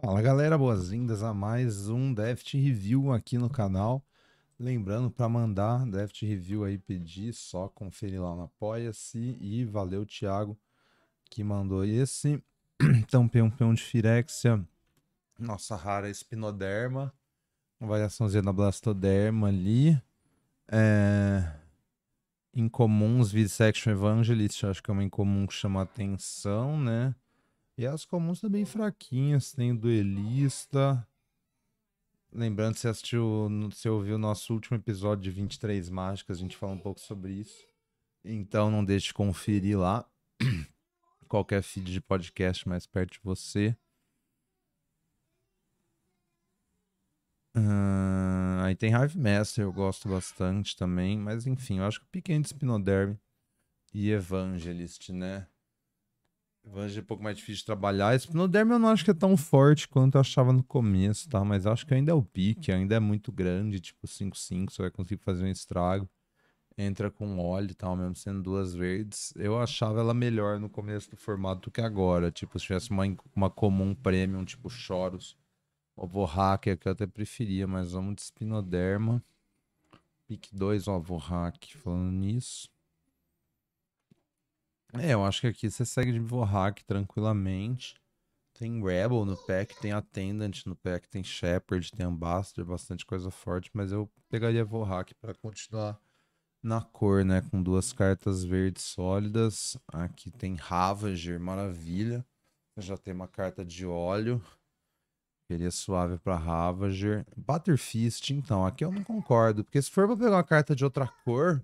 Fala galera, boas-vindas a mais um Deft Review aqui no canal. Lembrando para mandar Deft Review aí, pedir, só conferir lá no Apoia-se. E valeu, Thiago, que mandou esse. Então, P1P1 de Firexia, nossa rara Espinoderma, variaçãozinha da Blastoderma ali. É... Incomuns, Visection Evangelist, acho que é uma incomum que chama atenção, né? E as comuns também fraquinhas, tem duelista. Lembrando, se assistiu, se ouviu o nosso último episódio de 23 mágicas, a gente fala um pouco sobre isso. Então não deixe de conferir lá. Qualquer feed de podcast mais perto de você. Uh, aí tem Hive Master, eu gosto bastante também. Mas enfim, eu acho que o de Spinoderm e Evangelist, né? Vanja é um pouco mais difícil de trabalhar. Espinoderme eu não acho que é tão forte quanto eu achava no começo, tá? Mas acho que ainda é o pique, ainda é muito grande, tipo 5-5, você vai conseguir fazer um estrago. Entra com óleo e tal, mesmo sendo duas verdes. Eu achava ela melhor no começo do formato do que agora. Tipo, se tivesse uma, uma comum premium, tipo Choros ou Vorhacker, que eu até preferia, mas vamos de Espinoderma. Pique 2, ó, Vohack falando nisso. É, eu acho que aqui você segue de Vorak tranquilamente. Tem Rebel no pack, tem Attendant no pack, tem Shepard, tem Ambassador, bastante coisa forte, mas eu pegaria Vorak para continuar na cor, né? Com duas cartas verdes sólidas. Aqui tem Ravager, maravilha. Já tem uma carta de óleo. Queria suave para Ravager. Butterfist, então, aqui eu não concordo, porque se for pra pegar uma carta de outra cor,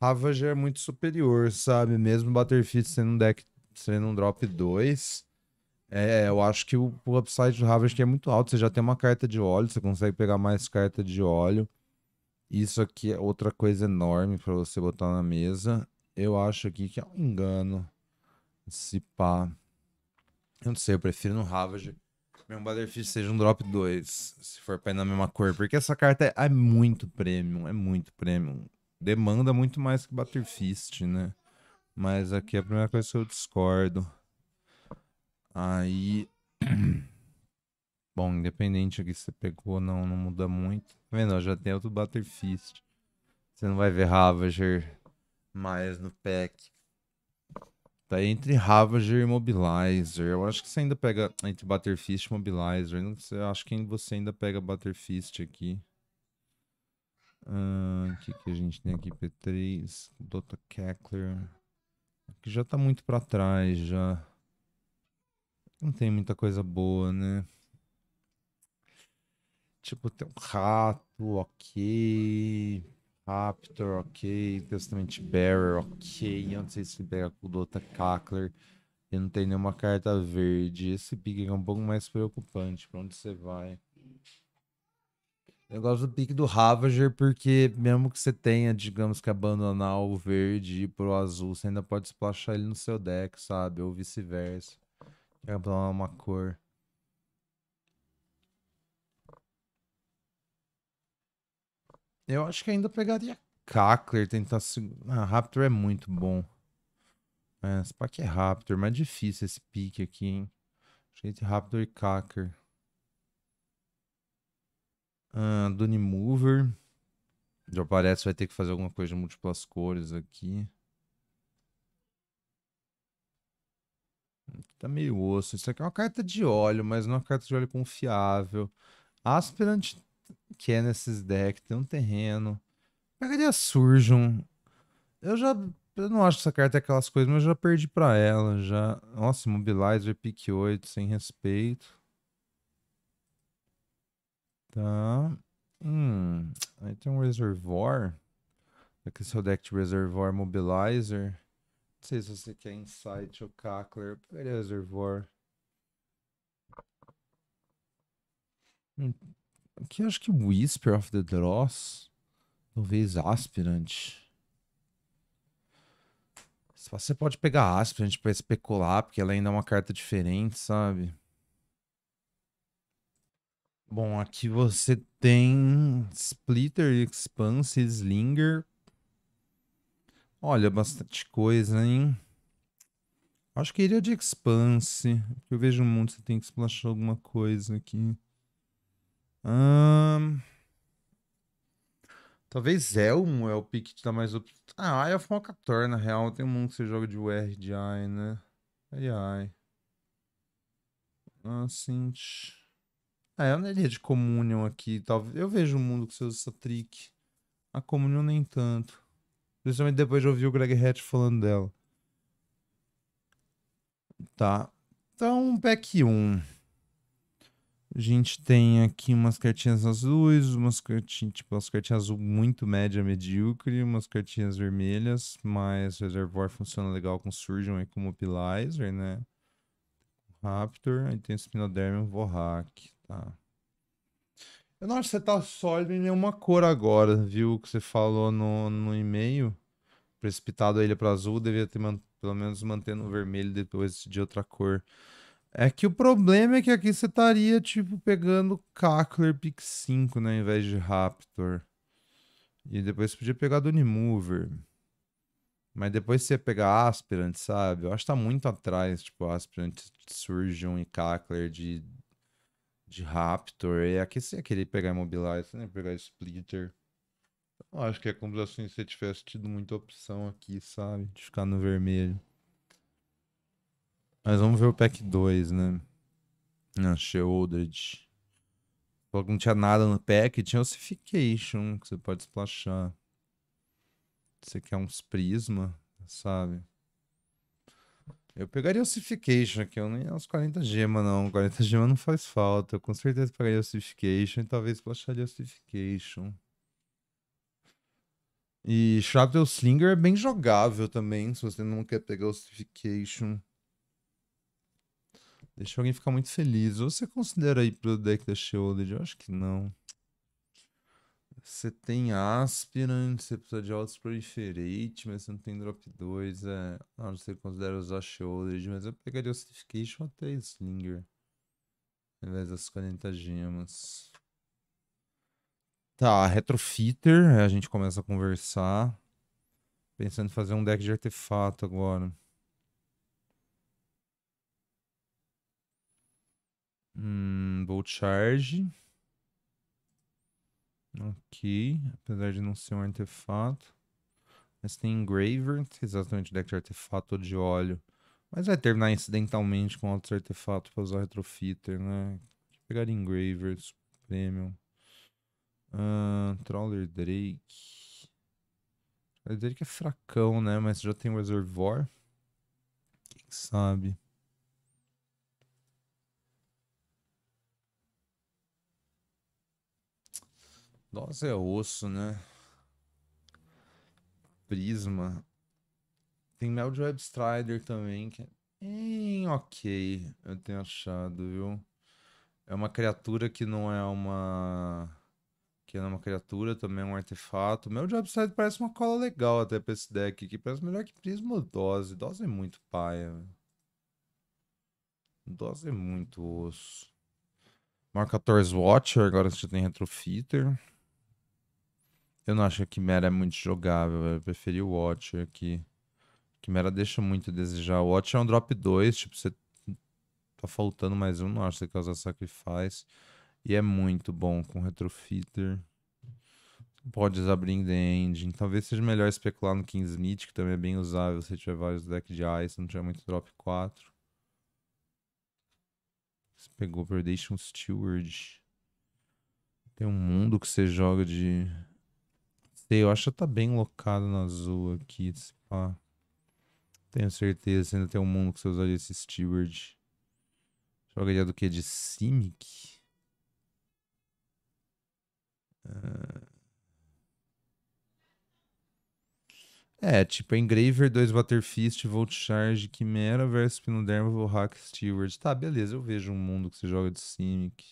Ravage é muito superior, sabe? Mesmo Butterfield sendo um deck, sendo um drop 2. É, eu acho que o, o upside do Ravage é muito alto. Você já tem uma carta de óleo, você consegue pegar mais carta de óleo. Isso aqui é outra coisa enorme para você botar na mesa. Eu acho aqui que é um engano. Se pá. Eu não sei, eu prefiro no Ravage. mesmo Butterfish seja um drop 2, se for pé na mesma cor. Porque essa carta é, é muito premium, é muito premium demanda muito mais que Butter Fist, né? Mas aqui é a primeira coisa é que eu discordo. Aí. Bom, independente aqui se você pegou ou não, não muda muito. Tá vendo? já tem outro Butter Fist. Você não vai ver Ravager mais no pack. Tá entre Ravager e Mobilizer. Eu acho que você ainda pega entre Butterfist e Mobilizer. eu acho que você ainda pega Butterfist aqui. O que, que a gente tem aqui? P3, Dota Keckler. Aqui já tá muito pra trás, já. Não tem muita coisa boa, né? Tipo, tem um rato, ok. Raptor, ok. Testament Bearer, ok. Eu não sei se pega com o Dota Cackler. E não tem nenhuma carta verde. Esse big é um pouco mais preocupante. Pra onde você vai? Eu gosto do pique do Ravager, porque mesmo que você tenha, digamos que abandonar o verde e ir pro azul, você ainda pode splashar ele no seu deck, sabe? Ou vice-versa. Quer é abandonar uma cor. Eu acho que ainda pegaria Cackler, tentar segurar. Ah, Raptor é muito bom. É, esse pack é Raptor, mas é difícil esse pique aqui, hein? Gente, Raptor e Cackler. Ah, Mover. Já parece vai ter que fazer alguma coisa de múltiplas cores aqui. Tá meio osso. Isso aqui é uma carta de óleo, mas não é uma carta de óleo confiável. Aspirant que é nesses decks, tem um terreno. Pegaria Surgeon. Eu já. Eu não acho que essa carta é aquelas coisas, mas eu já perdi pra ela. Já. Nossa, Mobilizer, pick 8, sem respeito. Tá. Hum, aí tem um reservoir. Aqui é seu deck de reservoir mobilizer. Não sei se você quer insight ou cackler. Pegaria reservoir. Hum, aqui acho que Whisper of the Dross. Talvez Aspirant. Você pode pegar Aspirant para especular, porque ela ainda é uma carta diferente, sabe? Bom, aqui você tem Splitter, Expanse, Slinger. Olha, bastante coisa, hein? Acho que iria de Expanse. eu vejo um monte, você tem que splashar alguma coisa aqui. Hum... Talvez Elmo é o pick que dá mais... Op... Ah, Eye of Malkator, na real. Tem um mundo que você joga de UR de Eye, né? Ai, ai. Ah, ah, eu não iria de Communion aqui, talvez. Eu vejo o mundo que você usa essa trick. A Communion nem tanto. Principalmente depois de ouvir o Greg Hatch falando dela. Tá. Então, pack 1. A gente tem aqui umas cartinhas azuis, umas cartinhas, tipo, umas cartinhas azul muito média, medíocre, umas cartinhas vermelhas, mas Reservoir funciona legal com Surgeon e com Mobilizer, né? Raptor, aí tem Spinodermium, Vorrak, Tá. Eu não acho que você tá sólido em nenhuma cor agora, viu? O que você falou no, no e-mail. Precipitado a ilha para azul, devia ter man... pelo menos mantendo o vermelho depois de outra cor. É que o problema é que aqui você estaria, tipo, pegando Cackler Pick 5, né? Ao invés de Raptor. E depois você podia pegar do Unimover. Mas depois você ia pegar Aspirant, sabe? Eu acho que tá muito atrás, tipo, Aspirant, Surgeon e Cackler de de Raptor, e aqui você ia querer pegar Immobilize, você né? pegar Splitter. Eu acho que é como assim se você tivesse tido muita opção aqui, sabe? De ficar no vermelho. Mas vamos ver o pack 2, né? Na Sheldred. Só que não tinha nada no pack, tinha Ossification, que você pode splashar. Você quer uns Prisma, sabe? Eu pegaria Ossification aqui, eu nem aos 40 gemas não. 40 gemas não faz falta. Eu com certeza pegaria Ossification e talvez baixaria Ossification. E Shadow Slinger é bem jogável também, se você não quer pegar Ossification. Deixa alguém ficar muito feliz. você considera ir pro deck da Shielded? Eu acho que não. Você tem Aspirant, você precisa de altos proliferate mas você não tem Drop 2, é... A não sei que considera usar Shouldered, mas eu pegaria Ossification até Slinger. Ao invés das 40 gemas. Tá, Retrofitter, é, a gente começa a conversar. Pensando em fazer um deck de artefato agora. Hum, Bolt Charge. Ok, apesar de não ser um artefato. Mas tem Engraver, exatamente o deck de artefato ou de óleo. Mas vai terminar incidentalmente com outros artefatos para usar Retrofitter, né? pegar Engraver, Premium. Uh, Trawler Drake. Trawler Drake é fracão, né? Mas já tem o Reservoir. Quem sabe? Dose é osso, né? Prisma. Tem Mel de Web Strider também, que é ok, eu tenho achado, viu? É uma criatura que não é uma. Que não é uma criatura, também é um artefato. Meu Jobside parece uma cola legal até pra esse deck aqui. Parece melhor que Prisma Dose. Dose é muito paia. Dose é muito osso. Marcator's Watcher, agora você tem Retrofitter. Eu não acho que a Quimera é muito jogável. Eu preferi o Watcher aqui. A Quimera deixa muito a desejar. O Watcher é um drop 2. Tipo, você tá faltando mais um. Não acho que você usar sacrifice. E é muito bom com Retrofitter. Pode usar Bring the Engine. Talvez seja melhor especular no Kingsmith, que também é bem usável se tiver vários decks de Ice, não tiver muito drop 4. Você pegou Predation Steward. Tem um mundo que você joga de sei, eu acho que tá bem locado no azul aqui. Tenho certeza, ainda tem um mundo que você usaria esse Steward. Jogaria do que? De Simic? Ah. É, tipo, Engraver, 2 Waterfist, Volt Charge, Chimera versus Pinoderma, Hack Steward. Tá, beleza, eu vejo um mundo que você joga de Simic.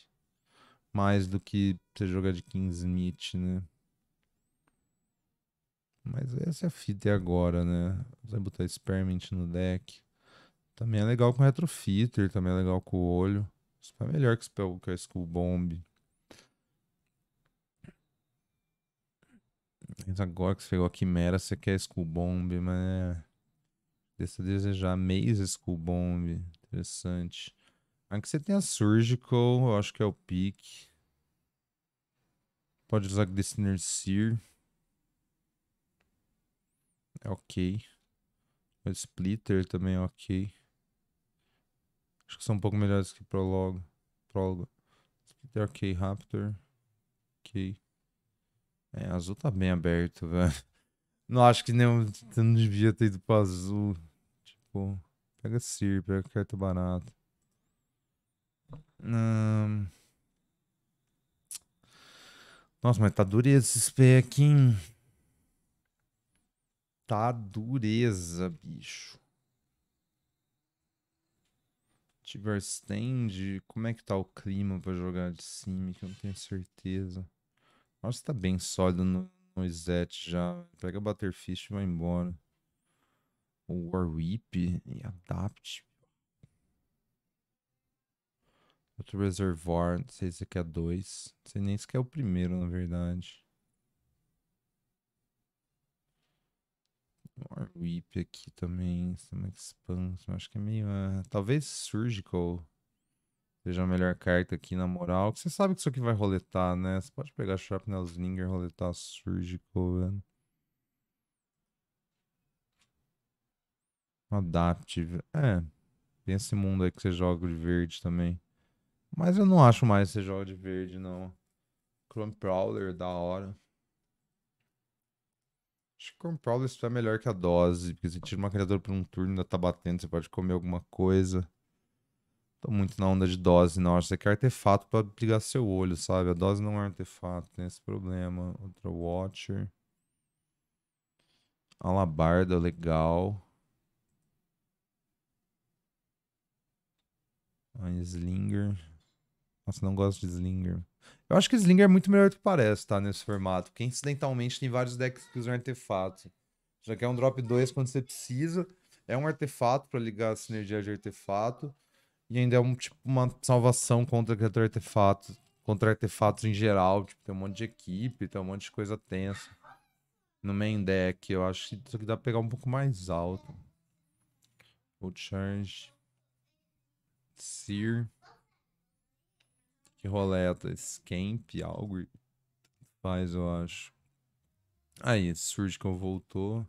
Mais do que você joga de Smith, né? Mas essa é a fita é agora, né? Vai botar Experiment no deck. Também é legal com Retrofitter, também é legal com o olho. Isso é melhor que Spell que a School Bomb. Mas agora que você pegou a Quimera, você quer School Bomb, mas. É. Deixa desejar Maze School Bomb. Interessante. Aqui você tem a Surgical, eu acho que é o pique. Pode usar Destiner Seer. É ok. O Splitter também é ok. Acho que são um pouco melhores que Prologue. Prologue. Splitter ok. Raptor. Ok. É, azul tá bem aberto, velho. Não acho que nem eu Não devia ter ido pra azul. Tipo. Pega Sir, pega carta barata. Hum... Nossa, mas tá dureza esse SP aqui, hein? Tá dureza, bicho. tiver stand, como é que tá o clima para jogar de cima? que eu não tenho certeza. Nossa, tá bem sólido no, no Izete já. Pega Butterfish e vai embora. O War Whip e Adapt. Outro Reservoir, não sei se aqui é dois. Não sei nem se é o primeiro, na verdade. Warwhip aqui também, some é Expansion, acho que é meio... Uh, talvez Surgical seja a melhor carta aqui, na moral. Você sabe que isso aqui vai roletar, né? Você pode pegar e roletar Surgical, velho. Adaptive, é... Tem esse mundo aí que você joga de verde também. Mas eu não acho mais você joga de verde, não. Chrome Prowler, da hora. Acho que o Prowler está é melhor que a dose, porque você tira uma criatura por um turno, ainda tá batendo, você pode comer alguma coisa. Tô muito na onda de dose, não. Acho você quer artefato pra ligar seu olho, sabe? A dose não é artefato, tem esse problema. Outra Watcher. Alabarda, legal. A Slinger. Nossa, não gosto de Slinger. Eu acho que Slinger é muito melhor do que parece, tá? Nesse formato. Porque incidentalmente tem vários decks que usam artefato. Já que é um drop 2 quando você precisa. É um artefato para ligar a sinergia de artefato. E ainda é um, tipo, uma salvação contra criatura artefato. Contra artefatos em geral. Tipo, tem um monte de equipe, tem um monte de coisa tensa. No main deck, eu acho que isso aqui dá pra pegar um pouco mais alto. Old Charge. Seer roletas, camp, algo faz, eu acho. Aí, surge que eu voltou. Não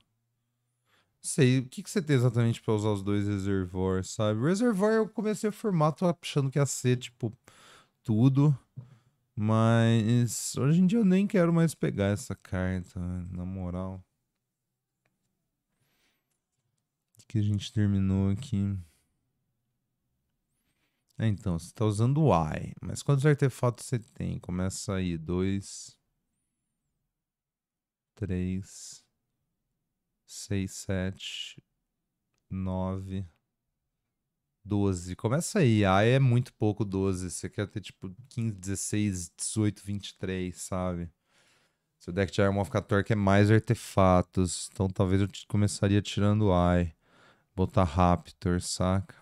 sei, o que, que você tem exatamente para usar os dois reservoir, sabe? Reservoir eu comecei a formato achando que ia ser, tipo, tudo. Mas hoje em dia eu nem quero mais pegar essa carta, na moral. O que a gente terminou aqui? É, então, você está usando o I, mas quantos artefatos você tem? Começa aí, dois, três, seis, sete, nove, doze. Começa aí, I é muito pouco doze. você quer ter tipo 15, 16, 18, 23, sabe? Seu deck de Armorphic Torque é mais artefatos. Então talvez eu começaria tirando o I Botar Raptor, saca?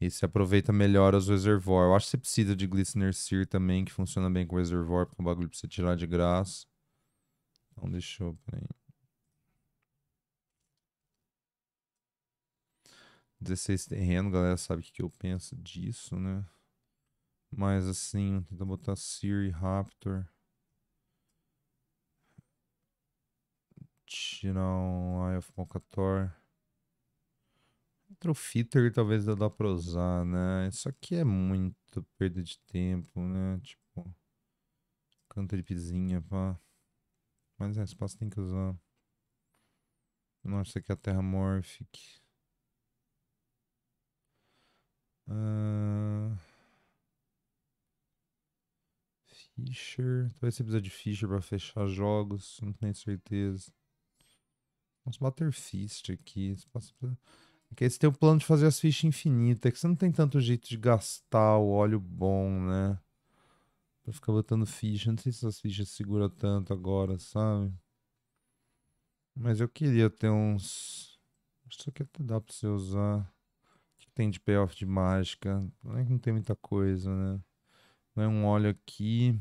E se aproveita melhor os reservoir. Eu acho que você precisa de Glistener Sear também, que funciona bem com o reservoir, porque é um bagulho precisa você tirar de graça. Então deixa eu... Peraí. 16 terreno, galera sabe o que, eu penso disso, né? Mas assim, tenta botar Siri Raptor. Tirar um Eye of Malkator. Trofitter talvez dá pra usar, né? Isso aqui é muito perda de tempo, né? Tipo, canto de pizinha, pá. Mas é, espaço tem que usar. Nossa, isso aqui é a Terra Morphic. Uh... Ah, Fisher. Talvez você precisa de Fisher pra fechar jogos, não tenho certeza. Vamos butterfist aqui. Espaço precisa... Que aí você tem o plano de fazer as fichas infinitas, que você não tem tanto jeito de gastar o óleo bom, né? Pra ficar botando ficha. Não sei se as fichas segura tanto agora, sabe? Mas eu queria ter uns. Acho que até dá pra você usar. O que tem de payoff de mágica? Não é que não tem muita coisa, né? Não é um óleo aqui.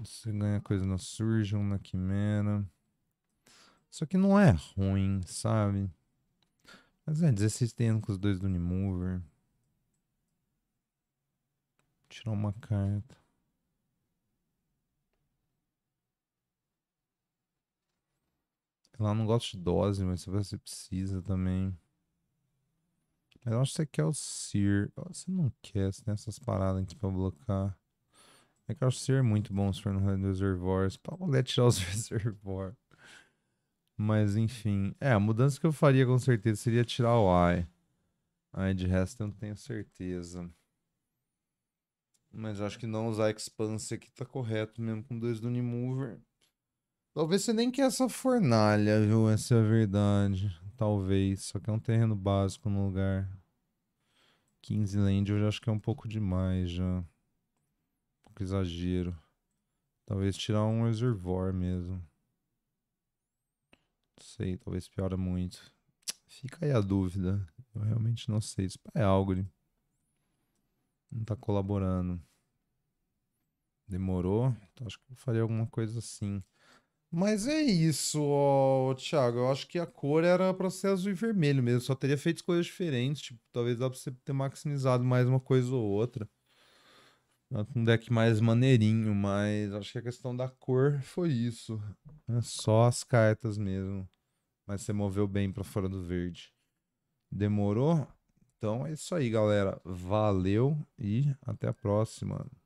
Você ganha coisa na Surgeon, na Quimera. Só que não é ruim, sabe? Mas é, 16 terreno com os dois do Unimover. Tirar uma carta. Ela não gosta de dose, mas você precisa também. Mas eu acho que você quer o Seer. Você não quer, você tem essas paradas aqui pra blocar. É que eu acho o Seer muito bom se for no reservoir. Pra poder tirar os reservoirs. Mas enfim. É, a mudança que eu faria com certeza seria tirar o I. Ai, de resto eu não tenho certeza. Mas acho que não usar Expanse aqui tá correto mesmo com dois do Unimover. Talvez você nem quer essa fornalha, viu? Essa é a verdade. Talvez. Só que é um terreno básico no lugar. 15 land eu já acho que é um pouco demais já. Um pouco exagero. Talvez tirar um reservoir mesmo sei, talvez piora muito. Fica aí a dúvida. Eu realmente não sei. Isso é algo. Ele não tá colaborando. Demorou? Então acho que eu faria alguma coisa assim. Mas é isso, ó, Thiago. Eu acho que a cor era pra ser azul e vermelho mesmo. Só teria feito coisas diferentes. Tipo, talvez dá pra você ter maximizado mais uma coisa ou outra. Um deck mais maneirinho, mas acho que a questão da cor foi isso. É só as cartas mesmo. Mas você moveu bem para fora do verde. Demorou? Então é isso aí, galera. Valeu e até a próxima.